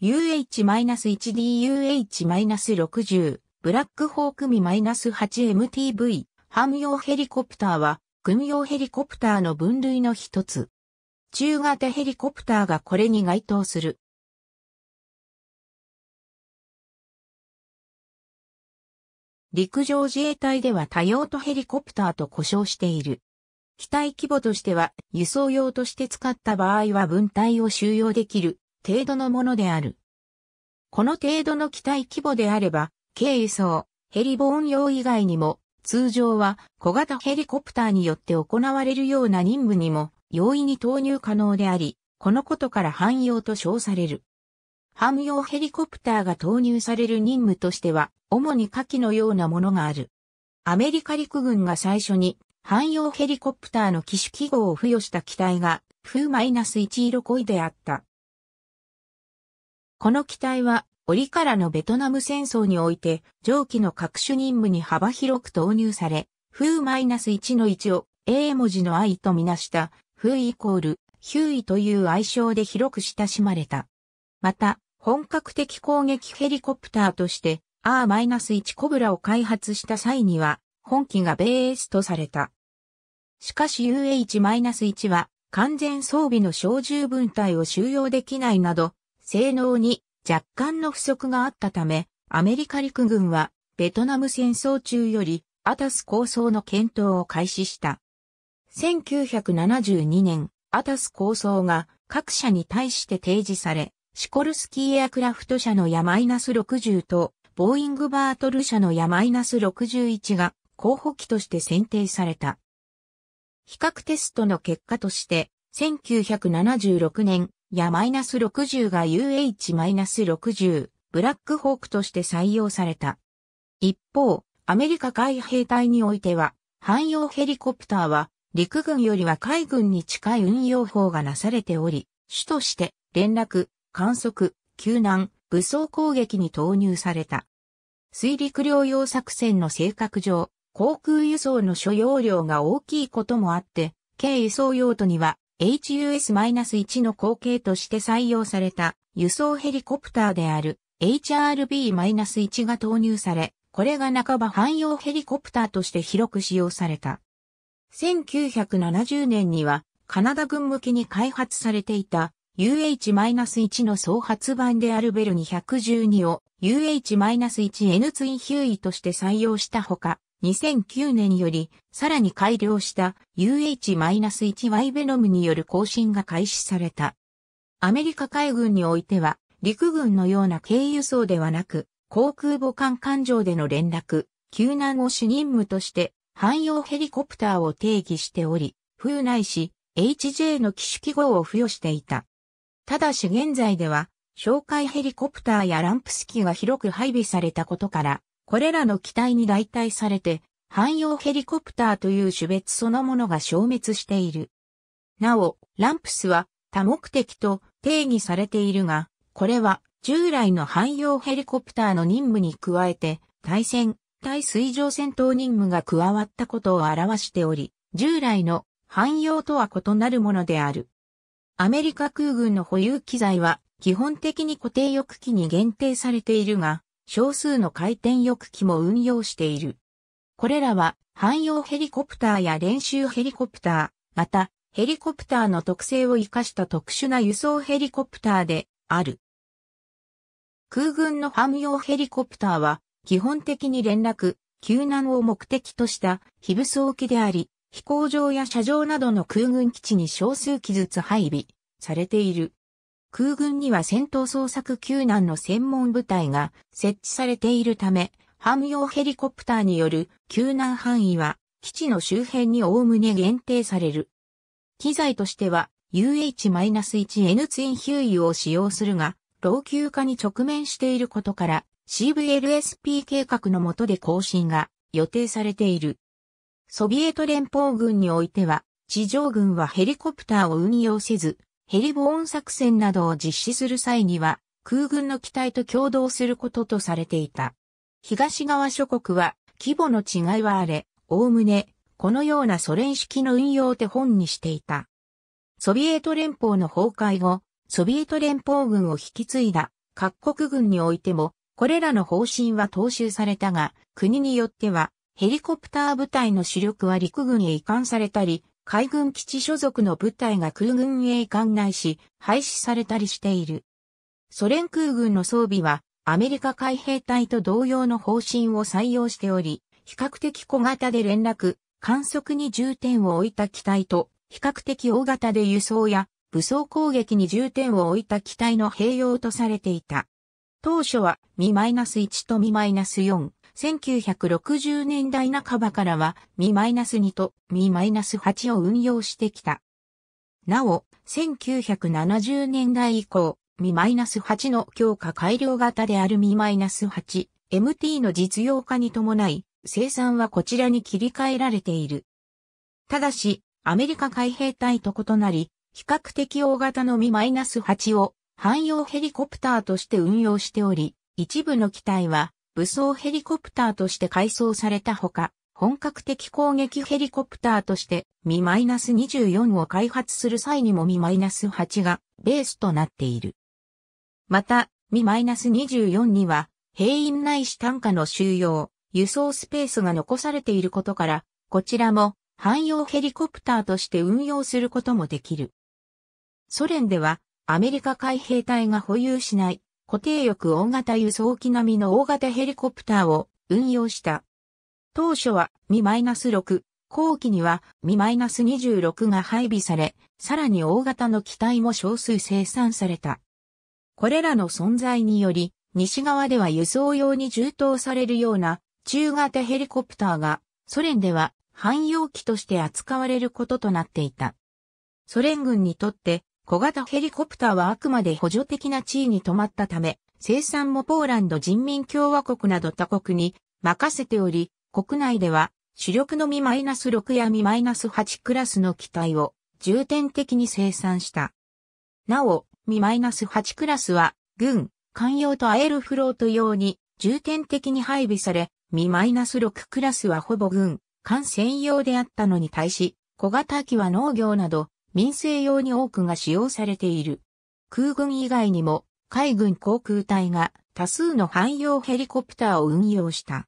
UH-1DUH-60、ブラックホークミ -8MTV、汎用ヘリコプターは、軍用ヘリコプターの分類の一つ。中型ヘリコプターがこれに該当する。陸上自衛隊では多用途ヘリコプターと呼称している。機体規模としては、輸送用として使った場合は分隊を収容できる程度のものである。この程度の機体規模であれば、軽輸送、ヘリボーン用以外にも、通常は小型ヘリコプターによって行われるような任務にも容易に投入可能であり、このことから汎用と称される。汎用ヘリコプターが投入される任務としては、主に下記のようなものがある。アメリカ陸軍が最初に汎用ヘリコプターの機種記号を付与した機体が、風 -1 色恋であった。この機体は、折からのベトナム戦争において、上記の各種任務に幅広く投入され、風 -1 の1を A 文字の I とみなした風イコールヒューイという愛称で広く親しまれた。また、本格的攻撃ヘリコプターとして R-1 コブラを開発した際には、本機がベースとされた。しかし UH-1 は完全装備の小銃分隊を収容できないなど、性能に若干の不足があったため、アメリカ陸軍はベトナム戦争中よりアタス構想の検討を開始した。1972年、アタス構想が各社に対して提示され、シコルスキーエアクラフト社のヤマイナス60と、ボーイングバートル社のヤマイナス61が候補機として選定された。比較テストの結果として、1976年、や -60 が UH-60 ブラックホークとして採用された。一方、アメリカ海兵隊においては、汎用ヘリコプターは陸軍よりは海軍に近い運用法がなされており、主として連絡、観測、救難、武装攻撃に投入された。水陸両用作戦の性格上、航空輸送の所要量が大きいこともあって、軽輸送用途には HUS-1 の後継として採用された輸送ヘリコプターである HRB-1 が投入され、これが半ば汎用ヘリコプターとして広く使用された。1970年にはカナダ軍向けに開発されていた UH-1 の総発版であるベル212を UH-1N ツインヒューイとして採用したほか、2009年よりさらに改良した UH-1Y ベノムによる更新が開始された。アメリカ海軍においては陸軍のような軽輸送ではなく航空母艦艦上での連絡、救難を主任務として汎用ヘリコプターを定義しており、風内し HJ の機種記号を付与していた。ただし現在では、哨戒ヘリコプターやランプス機が広く配備されたことから、これらの機体に代替されて、汎用ヘリコプターという種別そのものが消滅している。なお、ランプスは多目的と定義されているが、これは従来の汎用ヘリコプターの任務に加えて、対戦、対水上戦闘任務が加わったことを表しており、従来の汎用とは異なるものである。アメリカ空軍の保有機材は基本的に固定翼機に限定されているが、少数の回転翼機も運用している。これらは汎用ヘリコプターや練習ヘリコプター、またヘリコプターの特性を活かした特殊な輸送ヘリコプターである。空軍の汎用ヘリコプターは基本的に連絡、救難を目的とした非武装機であり、飛行場や車上などの空軍基地に少数機ずつ配備されている。空軍には戦闘捜索救難の専門部隊が設置されているため、汎用ヘリコプターによる救難範囲は基地の周辺におおむね限定される。機材としては UH-1N ツインヒューイを使用するが、老朽化に直面していることから CVLSP 計画の下で更新が予定されている。ソビエト連邦軍においては、地上軍はヘリコプターを運用せず、ヘリボーン作戦などを実施する際には、空軍の機体と共同することとされていた。東側諸国は、規模の違いはあれ、おおむね、このようなソ連式の運用を手本にしていた。ソビエト連邦の崩壊後、ソビエト連邦軍を引き継いだ各国軍においても、これらの方針は踏襲されたが、国によっては、ヘリコプター部隊の主力は陸軍へ移管されたり、海軍基地所属の部隊が空軍へ移内し、廃止されたりしている。ソ連空軍の装備は、アメリカ海兵隊と同様の方針を採用しており、比較的小型で連絡、観測に重点を置いた機体と、比較的大型で輸送や武装攻撃に重点を置いた機体の併用とされていた。当初は、ミ -1 とミ -4、1960年代半ばからはナス2とナス8を運用してきた。なお、1970年代以降、ナス8の強化改良型であるナス8 MT の実用化に伴い、生産はこちらに切り替えられている。ただし、アメリカ海兵隊と異なり、比較的大型のナス8を汎用ヘリコプターとして運用しており、一部の機体は武装ヘリコプターとして改装されたほか、本格的攻撃ヘリコプターとして、ミ -24 を開発する際にもミ -8 がベースとなっている。また、ミ -24 には、兵員内視単価の収容、輸送スペースが残されていることから、こちらも汎用ヘリコプターとして運用することもできる。ソ連では、アメリカ海兵隊が保有しない固定翼大型輸送機並みの大型ヘリコプターを運用した。当初はス -6、後期にはミ -26 が配備され、さらに大型の機体も少数生産された。これらの存在により、西側では輸送用に充当されるような中型ヘリコプターがソ連では汎用機として扱われることとなっていた。ソ連軍にとって小型ヘリコプターはあくまで補助的な地位に止まったため、生産もポーランド人民共和国など他国に任せており、国内では主力のみ -6 やみ -8 クラスの機体を重点的に生産した。なお、マイナス -8 クラスは軍、艦用とアエルフロート用に重点的に配備され、マイナス -6 クラスはほぼ軍、艦専用であったのに対し、小型機は農業など民生用に多くが使用されている。空軍以外にも海軍航空隊が多数の汎用ヘリコプターを運用した。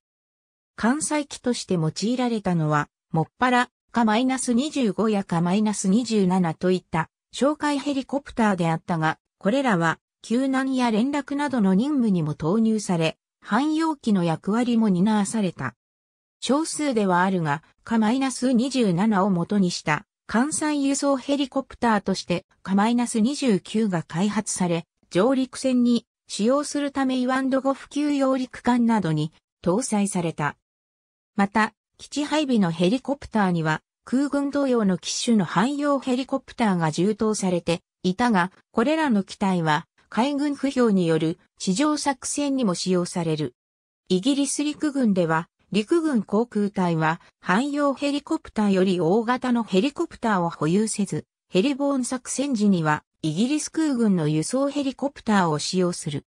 艦載機として用いられたのは、もっぱらか -25 やか -27 といった哨戒ヘリコプターであったが、これらは救難や連絡などの任務にも投入され、汎用機の役割も担わされた。少数ではあるが、か -27 を元にした艦載輸送ヘリコプターとしてカマイナス29が開発され、上陸船に使用するためイワンドゴ普及揚陸艦などに搭載された。また、基地配備のヘリコプターには空軍同様の機種の汎用ヘリコプターが充当されていたが、これらの機体は海軍不評による地上作戦にも使用される。イギリス陸軍では陸軍航空隊は汎用ヘリコプターより大型のヘリコプターを保有せず、ヘリボーン作戦時にはイギリス空軍の輸送ヘリコプターを使用する。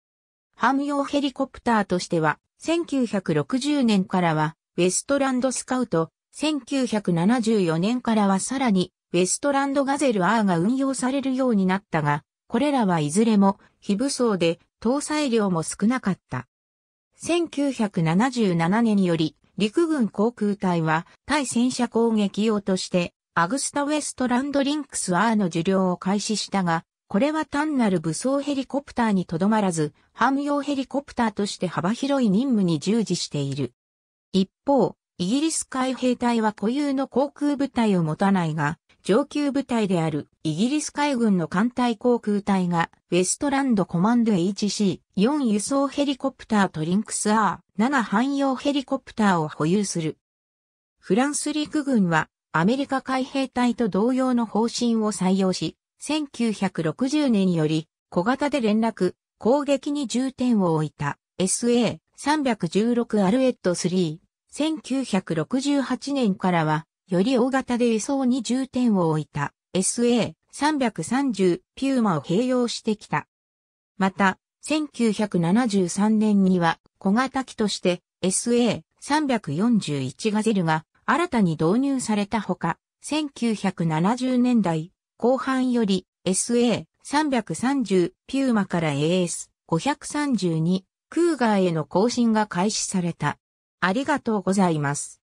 汎用ヘリコプターとしては、1960年からはウェストランドスカウト、1974年からはさらにウェストランドガゼル R が運用されるようになったが、これらはいずれも非武装で搭載量も少なかった。1977年より陸軍航空隊は対戦車攻撃用としてアグスタ・ウェストランド・リンクス R の受領を開始したが、これは単なる武装ヘリコプターにとどまらず、汎用ヘリコプターとして幅広い任務に従事している。一方、イギリス海兵隊は固有の航空部隊を持たないが、上級部隊であるイギリス海軍の艦隊航空隊がウェストランドコマンド HC4 輸送ヘリコプターとリンクス R7 汎用ヘリコプターを保有する。フランス陸軍はアメリカ海兵隊と同様の方針を採用し、1960年より小型で連絡、攻撃に重点を置いた SA316 アルエット3、1968年からはより大型で輸送に重点を置いた SA330 ピューマを併用してきた。また、1973年には小型機として SA341 ガゼルが新たに導入されたほか、1970年代後半より SA330 ピューマから AS532 クーガーへの更新が開始された。ありがとうございます。